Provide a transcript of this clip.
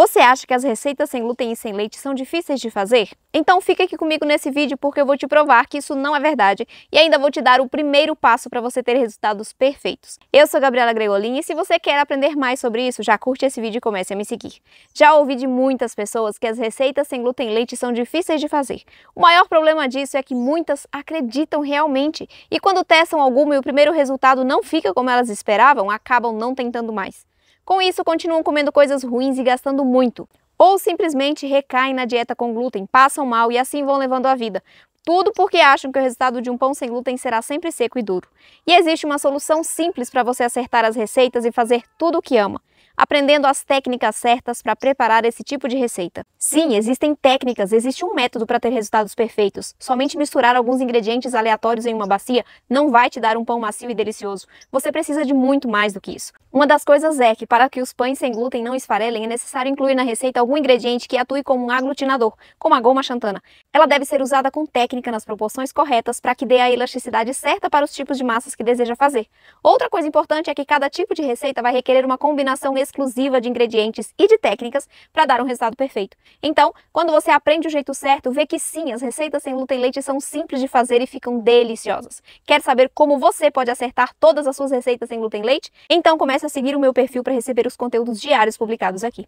Você acha que as receitas sem glúten e sem leite são difíceis de fazer? Então fica aqui comigo nesse vídeo porque eu vou te provar que isso não é verdade e ainda vou te dar o primeiro passo para você ter resultados perfeitos. Eu sou Gabriela Gregolin e se você quer aprender mais sobre isso, já curte esse vídeo e comece a me seguir. Já ouvi de muitas pessoas que as receitas sem glúten e leite são difíceis de fazer. O maior problema disso é que muitas acreditam realmente e quando testam alguma e o primeiro resultado não fica como elas esperavam, acabam não tentando mais. Com isso, continuam comendo coisas ruins e gastando muito. Ou simplesmente recaem na dieta com glúten, passam mal e assim vão levando a vida. Tudo porque acham que o resultado de um pão sem glúten será sempre seco e duro. E existe uma solução simples para você acertar as receitas e fazer tudo o que ama aprendendo as técnicas certas para preparar esse tipo de receita. Sim, existem técnicas, existe um método para ter resultados perfeitos. Somente misturar alguns ingredientes aleatórios em uma bacia não vai te dar um pão macio e delicioso. Você precisa de muito mais do que isso. Uma das coisas é que, para que os pães sem glúten não esfarelem, é necessário incluir na receita algum ingrediente que atue como um aglutinador, como a goma xantana. Ela deve ser usada com técnica nas proporções corretas para que dê a elasticidade certa para os tipos de massas que deseja fazer. Outra coisa importante é que cada tipo de receita vai requerer uma combinação exclusiva de ingredientes e de técnicas para dar um resultado perfeito. Então, quando você aprende o jeito certo, vê que sim, as receitas sem glúten e leite são simples de fazer e ficam deliciosas. Quer saber como você pode acertar todas as suas receitas sem glúten e leite? Então comece a seguir o meu perfil para receber os conteúdos diários publicados aqui.